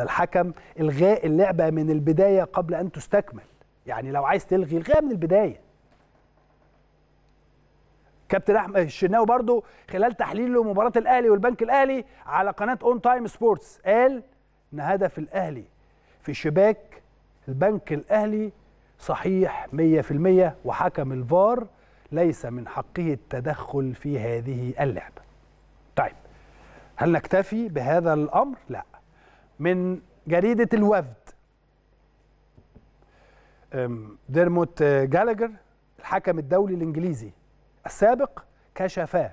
على الحكم الغاء اللعبه من البدايه قبل ان تستكمل يعني لو عايز تلغي الغيها من البدايه كابتن احمد الشناوي برضو خلال تحليله مباراه الاهلي والبنك الاهلي على قناه اون تايم سبورتس قال ان هدف الاهلي في شباك البنك الاهلي صحيح 100% وحكم الفار ليس من حقه التدخل في هذه اللعبه. طيب هل نكتفي بهذا الامر؟ لا. من جريدة الوفد ديرموت آه، جالاجر الحكم الدولي الإنجليزي السابق كشف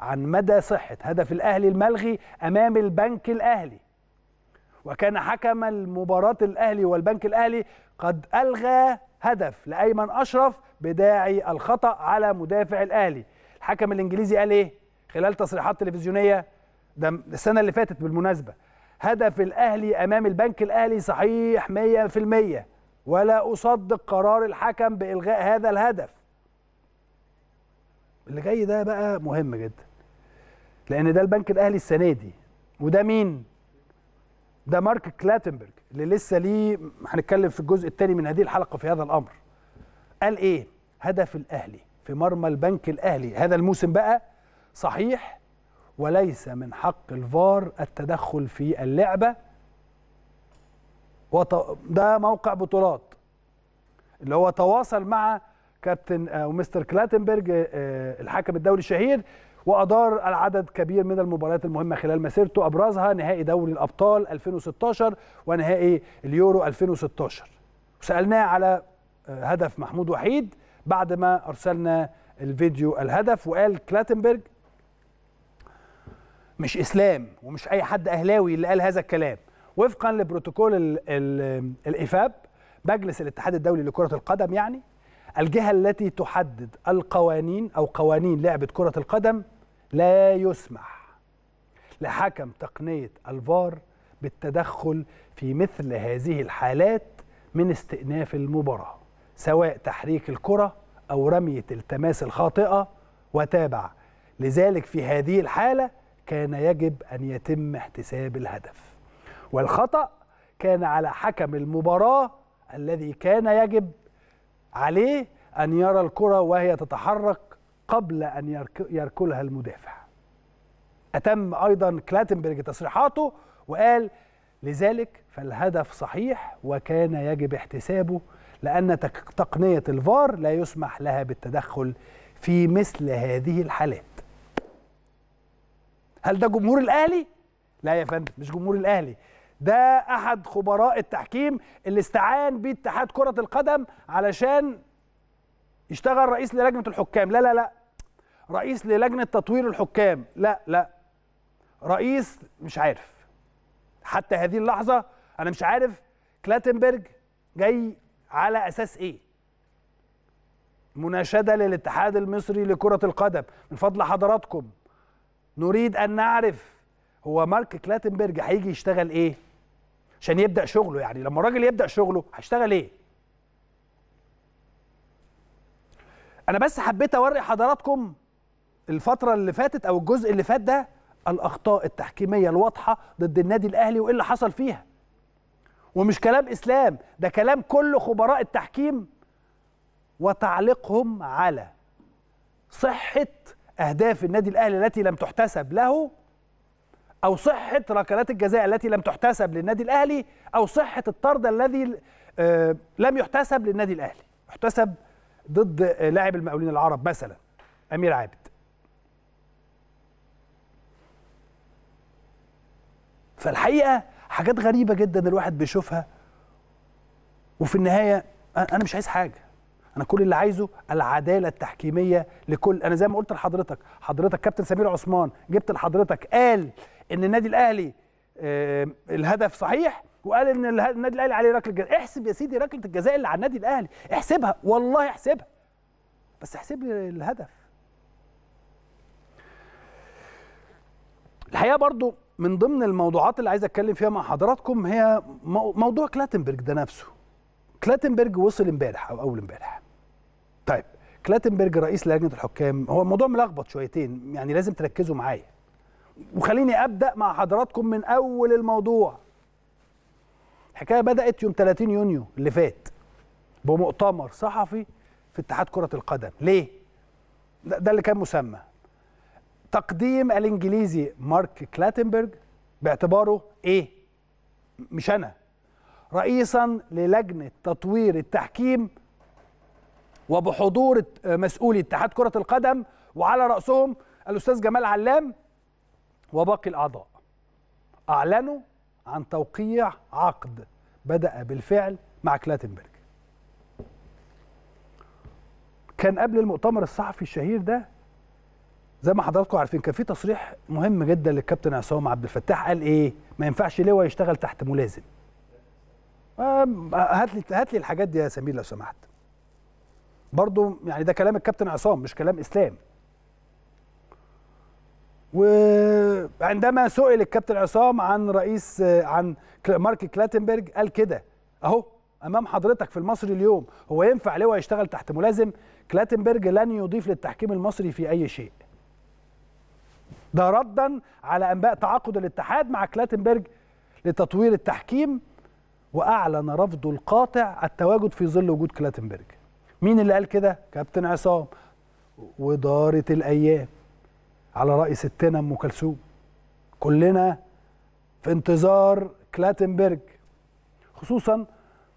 عن مدى صحة هدف الأهلي الملغي أمام البنك الأهلي وكان حكم المباراة الأهلي والبنك الأهلي قد ألغى هدف لأيمن أشرف بداعي الخطأ على مدافع الأهلي الحكم الإنجليزي قال إيه خلال تصريحات تلفزيونية ده السنة اللي فاتت بالمناسبة هدف الاهلي امام البنك الاهلي صحيح 100% ولا اصدق قرار الحكم بالغاء هذا الهدف اللي جاي ده بقى مهم جدا لان ده البنك الاهلي السنه دي وده مين ده مارك كلاتنبرج اللي لسه ليه هنتكلم في الجزء الثاني من هذه الحلقه في هذا الامر قال ايه هدف الاهلي في مرمى البنك الاهلي هذا الموسم بقى صحيح وليس من حق الفار التدخل في اللعبة ده موقع بطولات اللي هو تواصل مع كابتن آه، ومستر كلاتنبرج آه، آه، الحكم الدولي الشهير وأدار العدد كبير من المباريات المهمة خلال مسيرته أبرزها نهائي دوري الأبطال 2016 ونهائي اليورو 2016 وسألناه على هدف محمود وحيد بعد ما أرسلنا الفيديو الهدف وقال كلاتنبرج مش اسلام ومش اي حد اهلاوي اللي قال هذا الكلام وفقا لبروتوكول الافاب مجلس الاتحاد الدولي لكره القدم يعني الجهه التي تحدد القوانين او قوانين لعبه كره القدم لا يسمح لحكم تقنيه الفار بالتدخل في مثل هذه الحالات من استئناف المباراه سواء تحريك الكره او رميه التماس الخاطئه وتابع لذلك في هذه الحاله كان يجب أن يتم احتساب الهدف والخطأ كان على حكم المباراة الذي كان يجب عليه أن يرى الكرة وهي تتحرك قبل أن يركلها المدافع أتم أيضا كلاتنبرج تصريحاته وقال لذلك فالهدف صحيح وكان يجب احتسابه لأن تقنية الفار لا يسمح لها بالتدخل في مثل هذه الحالات هل ده جمهور الاهلي لا يا فندم مش جمهور الاهلي ده احد خبراء التحكيم اللي استعان باتحاد اتحاد كره القدم علشان يشتغل رئيس للجنه الحكام لا لا لا رئيس للجنه تطوير الحكام لا لا رئيس مش عارف حتى هذه اللحظه انا مش عارف كلاتنبرج جاي على اساس ايه مناشده للاتحاد المصري لكره القدم من فضل حضراتكم نريد ان نعرف هو مارك كلاتنبرج هيجي يشتغل ايه عشان يبدا شغله يعني لما الراجل يبدا شغله هيشتغل ايه انا بس حبيت اوري حضراتكم الفتره اللي فاتت او الجزء اللي فات ده الاخطاء التحكيميه الواضحه ضد النادي الاهلي وايه اللي حصل فيها ومش كلام اسلام ده كلام كل خبراء التحكيم وتعليقهم على صحه أهداف النادي الأهلي التي لم تحتسب له أو صحة ركلات الجزاء التي لم تحتسب للنادي الأهلي أو صحة الطرد الذي آه، لم يحتسب للنادي الأهلي احتسب ضد لاعب المقاولين العرب مثلا أمير عابد فالحقيقة حاجات غريبة جدا الواحد بيشوفها وفي النهاية أنا مش عايز حاجة انا كل اللي عايزه العداله التحكيميه لكل انا زي ما قلت لحضرتك حضرتك كابتن سمير عثمان جبت لحضرتك قال ان النادي الاهلي آه الهدف صحيح وقال ان النادي الاهلي عليه ركله جزاء احسب يا سيدي ركله الجزاء اللي على النادي الاهلي احسبها والله احسبها بس احسب لي الهدف الحقيقه برضو من ضمن الموضوعات اللي عايز اتكلم فيها مع حضراتكم هي موضوع كلاتنبرج ده نفسه كلاتنبرج وصل امبارح او اول امبارح طيب كلاتنبرج رئيس لجنه الحكام هو الموضوع ملخبط شويتين يعني لازم تركزوا معايا وخليني ابدا مع حضراتكم من اول الموضوع الحكايه بدات يوم 30 يونيو اللي فات بمؤتمر صحفي في اتحاد كره القدم ليه ده, ده اللي كان مسمى تقديم الانجليزي مارك كلاتنبرج باعتباره ايه مش انا رئيسا للجنه تطوير التحكيم وبحضور مسؤولي اتحاد كرة القدم وعلى رأسهم الأستاذ جمال علام وباقي الأعضاء أعلنوا عن توقيع عقد بدأ بالفعل مع كلاتنبرج كان قبل المؤتمر الصحفي الشهير ده زي ما حضراتكم عارفين كان في تصريح مهم جدا للكابتن عصام عبد الفتاح قال ايه ما ينفعش لواء يشتغل تحت ملازم هات لي هات لي الحاجات دي يا سمير لو سمحت برضو يعني ده كلام الكابتن عصام مش كلام اسلام وعندما سئل الكابتن عصام عن رئيس عن مارك كلاتنبرج قال كده اهو امام حضرتك في المصري اليوم هو ينفع لواء يشتغل تحت ملازم كلاتنبرج لن يضيف للتحكيم المصري في اي شيء ده ردا على انباء تعاقد الاتحاد مع كلاتنبرج لتطوير التحكيم واعلن رفضه القاطع التواجد في ظل وجود كلاتنبرج مين اللي قال كده كابتن عصام ودارت الايام على راي ستنا ام كلثوم كلنا في انتظار كلاتنبرج خصوصا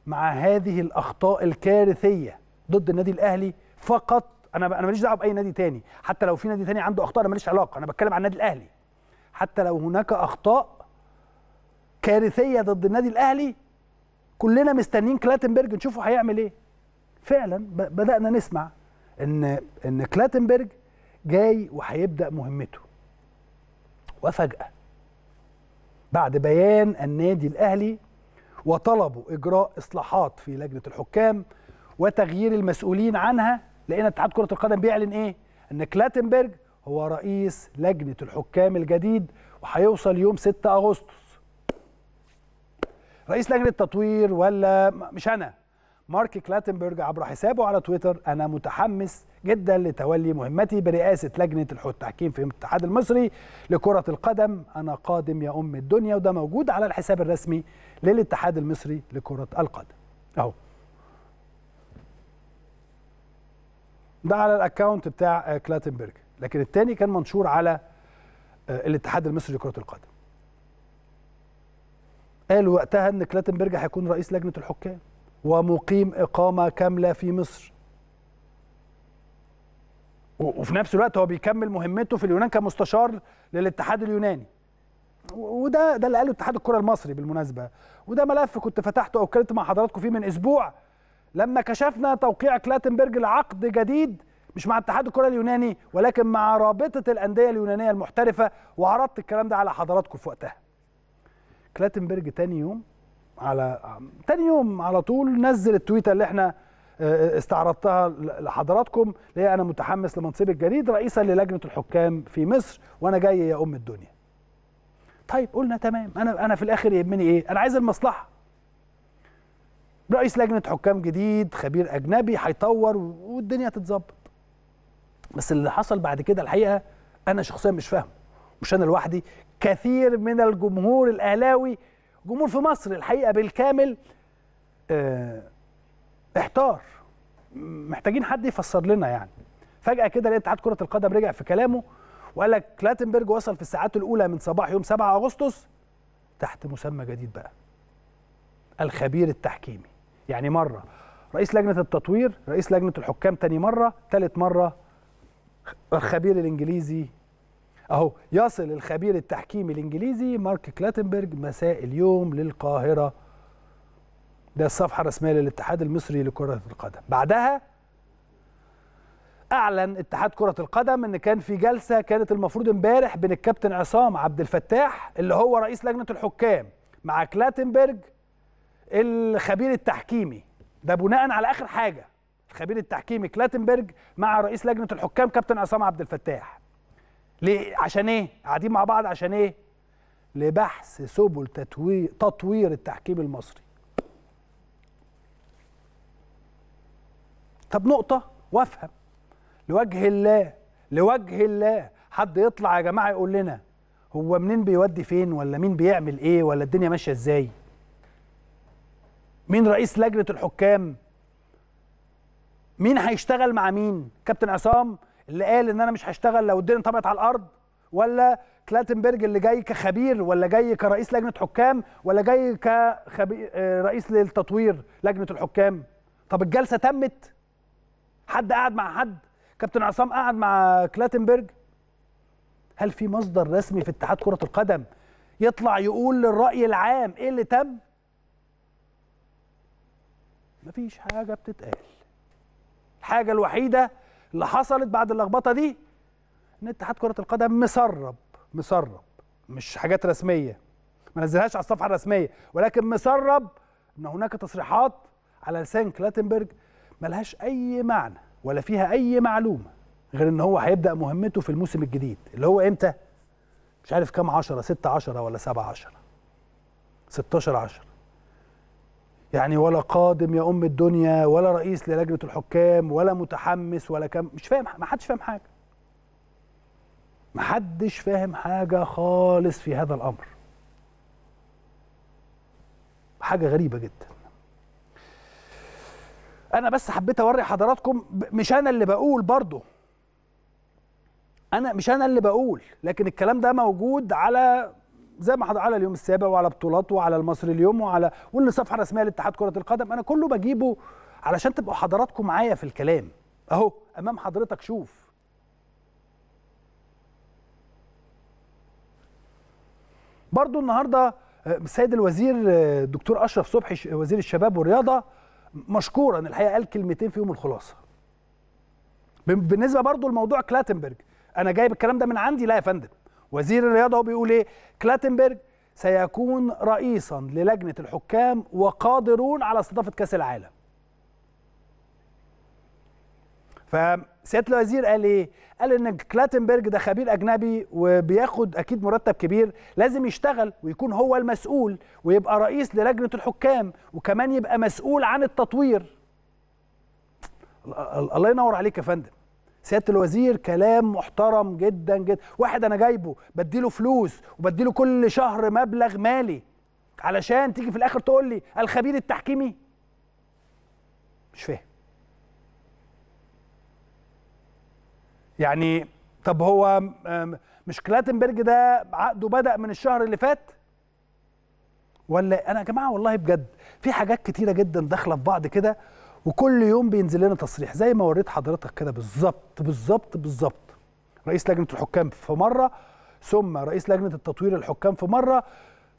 مع هذه الاخطاء الكارثيه ضد النادي الاهلي فقط انا انا ماليش دعوه باي نادي تاني حتى لو في نادي تاني عنده اخطاء انا ماليش علاقه انا بتكلم عن النادي الاهلي حتى لو هناك اخطاء كارثيه ضد النادي الاهلي كلنا مستنيين كلاتنبرج نشوفه هيعمل ايه فعلا بدانا نسمع ان ان كلاتنبرج جاي وهيبدا مهمته وفجاه بعد بيان النادي الاهلي وطلبوا اجراء اصلاحات في لجنه الحكام وتغيير المسؤولين عنها لان اتحاد كره القدم بيعلن ايه ان كلاتنبرج هو رئيس لجنه الحكام الجديد وهيوصل يوم 6 اغسطس رئيس لجنه التطوير ولا مش انا مارك كلاتنبرج عبر حسابه على تويتر أنا متحمس جدا لتولي مهمتي برئاسة لجنة التحكيم في الاتحاد المصري لكرة القدم أنا قادم يا أم الدنيا وده موجود على الحساب الرسمي للاتحاد المصري لكرة القدم أهو ده على الاكونت بتاع كلاتنبرج لكن الثاني كان منشور على آه، الاتحاد المصري لكرة القدم قالوا وقتها ان كلاتنبرج هيكون رئيس لجنه الحكام ومقيم إقامة كاملة في مصر وفي نفس الوقت هو بيكمل مهمته في اليونان كمستشار للاتحاد اليوناني وده ده اللي قاله اتحاد الكره المصري بالمناسبه وده ملف كنت فتحته او اتكلمت مع حضراتكم فيه من اسبوع لما كشفنا توقيع كلاتنبرج لعقد جديد مش مع اتحاد الكره اليوناني ولكن مع رابطه الانديه اليونانيه المحترفه وعرضت الكلام ده على حضراتكم في وقتها كلاتنبرج تاني يوم على تاني يوم على طول نزل التويته اللي احنا آه، آه، استعرضتها لحضراتكم اللي هي انا متحمس لمنصب الجديد رئيسا للجنه الحكام في مصر وانا جاي يا ام الدنيا. طيب قلنا تمام انا انا في الاخر يهمني ايه؟ انا عايز المصلحه. رئيس لجنه حكام جديد خبير اجنبي هيطور والدنيا تتظبط. بس اللي حصل بعد كده الحقيقه انا شخصيا مش فاهمه مش انا لوحدي كثير من الجمهور الاهلاوي الجمهور في مصر الحقيقه بالكامل اه احتار محتاجين حد يفسر لنا يعني فجاه كده لقيت اتحاد كره القدم رجع في كلامه وقال لك كلاتنبرج وصل في الساعات الاولى من صباح يوم 7 اغسطس تحت مسمى جديد بقى الخبير التحكيمي يعني مره رئيس لجنه التطوير رئيس لجنه الحكام تاني مره ثالث مره الخبير الانجليزي اهو يصل الخبير التحكيمي الانجليزي مارك كلاتنبرج مساء اليوم للقاهره ده الصفحه الرسميه للاتحاد المصري لكره القدم بعدها اعلن اتحاد كره القدم ان كان في جلسه كانت المفروض امبارح بين الكابتن عصام عبد الفتاح اللي هو رئيس لجنه الحكام مع كلاتنبرج الخبير التحكيمي ده بناء على اخر حاجه الخبير التحكيمي كلاتنبرج مع رئيس لجنه الحكام كابتن عصام عبد الفتاح ليه عشان ايه قاعدين مع بعض عشان ايه لبحث سبل تطوير تطوير التحكيم المصري طب نقطه وافهم لوجه الله لوجه الله حد يطلع يا جماعه يقول لنا هو منين بيودي فين ولا مين بيعمل ايه ولا الدنيا ماشيه ازاي مين رئيس لجنه الحكام مين هيشتغل مع مين كابتن عصام اللي قال ان انا مش هشتغل لو الدنيا انطبقت على الارض ولا كلاتنبرج اللي جاي كخبير ولا جاي كرئيس لجنه حكام ولا جاي كخبير آه، رئيس للتطوير لجنه الحكام طب الجلسه تمت حد قعد مع حد كابتن عصام قعد مع كلاتنبرج هل في مصدر رسمي في اتحاد كره القدم يطلع يقول للراي العام ايه اللي تم مفيش حاجه بتتقال الحاجه الوحيده اللي حصلت بعد اللخبطه دي ان اتحاد كره القدم مسرب مسرب مش حاجات رسميه ما نزلهاش على الصفحه الرسميه ولكن مسرب ان هناك تصريحات على لسان كلاتنبرج ملهاش اي معنى ولا فيها اي معلومه غير ان هو هيبدا مهمته في الموسم الجديد اللي هو امتى مش عارف كام 10 6 10 ولا 7 10 16 10 يعني ولا قادم يا ام الدنيا ولا رئيس للجنه الحكام ولا متحمس ولا كم مش فاهم ما حدش فاهم حاجه ما حدش فاهم حاجه خالص في هذا الامر حاجه غريبه جدا انا بس حبيت اوري حضراتكم مش انا اللي بقول برضه انا مش انا اللي بقول لكن الكلام ده موجود على زي ما على اليوم السابع وعلى بطولاته وعلى المصري اليوم وعلى واللي صفحه رسميه لاتحاد كره القدم انا كله بجيبه علشان تبقوا حضراتكم معايا في الكلام اهو امام حضرتك شوف برضو النهارده آه، السيد الوزير آه، دكتور اشرف صبحي وزير الشباب والرياضه مشكورا الحقيقه قال كلمتين فيهم الخلاصه بالنسبه برضو لموضوع كلاتنبرج انا جايب الكلام ده من عندي لا يا فندم وزير الرياضه هو بيقول ايه كلاتنبرج سيكون رئيسا للجنه الحكام وقادرون على استضافه كاس العالم فسياده الوزير قال ايه قال ان كلاتنبرج ده خبير اجنبي وبياخد اكيد مرتب كبير لازم يشتغل ويكون هو المسؤول ويبقى رئيس للجنه الحكام وكمان يبقى مسؤول عن التطوير الله ينور عليك يا فندم سياده الوزير كلام محترم جدا جدا واحد انا جايبه بديله فلوس وبديله كل شهر مبلغ مالي علشان تيجي في الاخر تقول لي الخبير التحكيمي مش فاهم يعني طب هو مش كلاتنبرج ده عقده بدا من الشهر اللي فات ولا انا يا جماعه والله بجد في حاجات كتيره جدا داخله في بعض كده وكل يوم بينزل لنا تصريح زي ما وريت حضرتك كده بالظبط بالظبط بالظبط رئيس لجنه الحكام في مره ثم رئيس لجنه التطوير الحكام في مره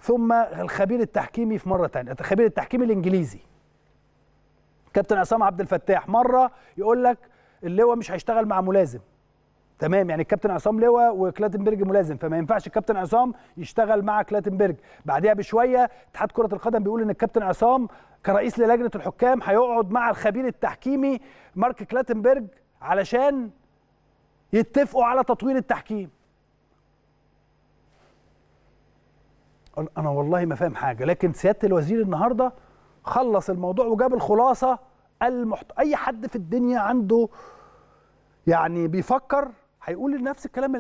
ثم الخبير التحكيمي في مره ثانيه الخبير التحكيمي الانجليزي كابتن عصام عبد الفتاح مره يقول لك اللواء مش هيشتغل مع ملازم تمام يعني الكابتن عصام لواء وكلاتنبرج ملازم فما ينفعش الكابتن عصام يشتغل مع كلاتنبرج بعدها بشويه اتحاد كره القدم بيقول ان الكابتن عصام كرئيس للجنه الحكام هيقعد مع الخبير التحكيمي مارك كلاتنبرج علشان يتفقوا على تطوير التحكيم انا والله ما فاهم حاجه لكن سياده الوزير النهارده خلص الموضوع وجاب الخلاصه المحت... اي حد في الدنيا عنده يعني بيفكر هيقول نفس الكلام